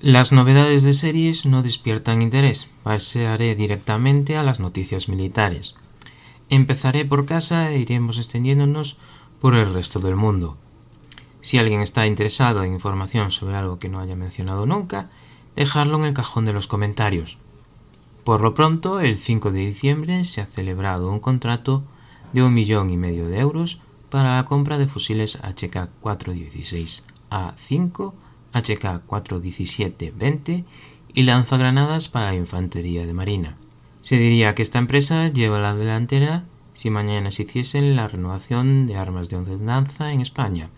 Las novedades de series no despiertan interés, Pasearé directamente a las noticias militares. Empezaré por casa e iremos extendiéndonos por el resto del mundo. Si alguien está interesado en información sobre algo que no haya mencionado nunca, dejarlo en el cajón de los comentarios. Por lo pronto, el 5 de diciembre se ha celebrado un contrato de un millón y medio de euros para la compra de fusiles HK416A5 HK-417-20 y lanzagranadas para la Infantería de Marina. Se diría que esta empresa lleva la delantera si mañana se hiciesen la renovación de armas de once en España,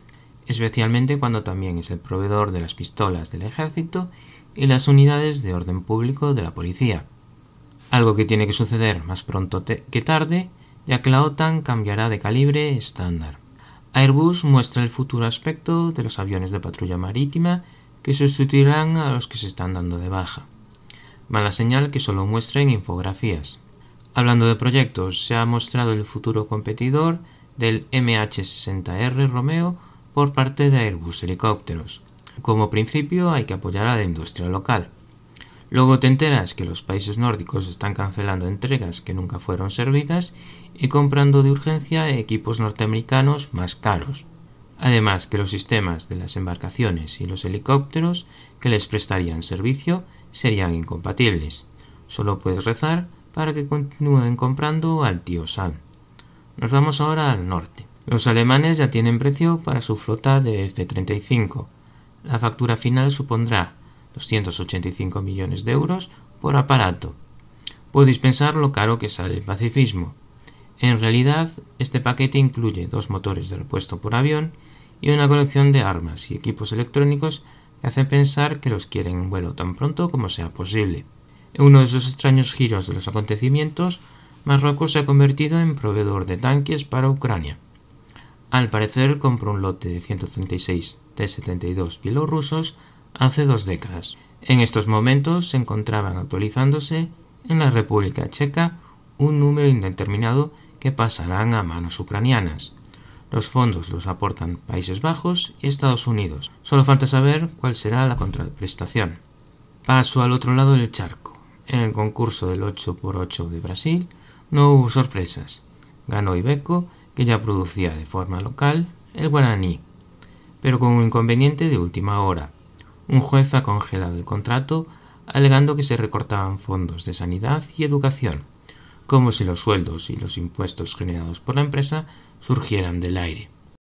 especialmente cuando también es el proveedor de las pistolas del ejército y las unidades de orden público de la policía. Algo que tiene que suceder más pronto que tarde, ya que la OTAN cambiará de calibre estándar. Airbus muestra el futuro aspecto de los aviones de patrulla marítima que sustituirán a los que se están dando de baja. Mala señal que solo muestren infografías. Hablando de proyectos, se ha mostrado el futuro competidor del MH-60R Romeo por parte de Airbus Helicópteros. Como principio hay que apoyar a la industria local. Luego te enteras que los países nórdicos están cancelando entregas que nunca fueron servidas y comprando de urgencia equipos norteamericanos más caros. Además que los sistemas de las embarcaciones y los helicópteros que les prestarían servicio serían incompatibles. Solo puedes rezar para que continúen comprando al tío Sam. Nos vamos ahora al norte. Los alemanes ya tienen precio para su flota de F-35. La factura final supondrá 285 millones de euros por aparato. Podéis pensar lo caro que sale el pacifismo. En realidad, este paquete incluye dos motores de repuesto por avión y una colección de armas y equipos electrónicos que hacen pensar que los quieren en vuelo tan pronto como sea posible. En uno de esos extraños giros de los acontecimientos, Marruecos se ha convertido en proveedor de tanques para Ucrania. Al parecer compró un lote de 136 T-72 bielorrusos hace dos décadas. En estos momentos se encontraban actualizándose en la República Checa un número indeterminado que pasarán a manos ucranianas. Los fondos los aportan Países Bajos y Estados Unidos. Solo falta saber cuál será la contraprestación. Paso al otro lado del charco. En el concurso del 8x8 de Brasil no hubo sorpresas. Ganó Ibeco, que ya producía de forma local el guaraní, pero con un inconveniente de última hora. Un juez ha congelado el contrato alegando que se recortaban fondos de sanidad y educación, como si los sueldos y los impuestos generados por la empresa surgieran del aire.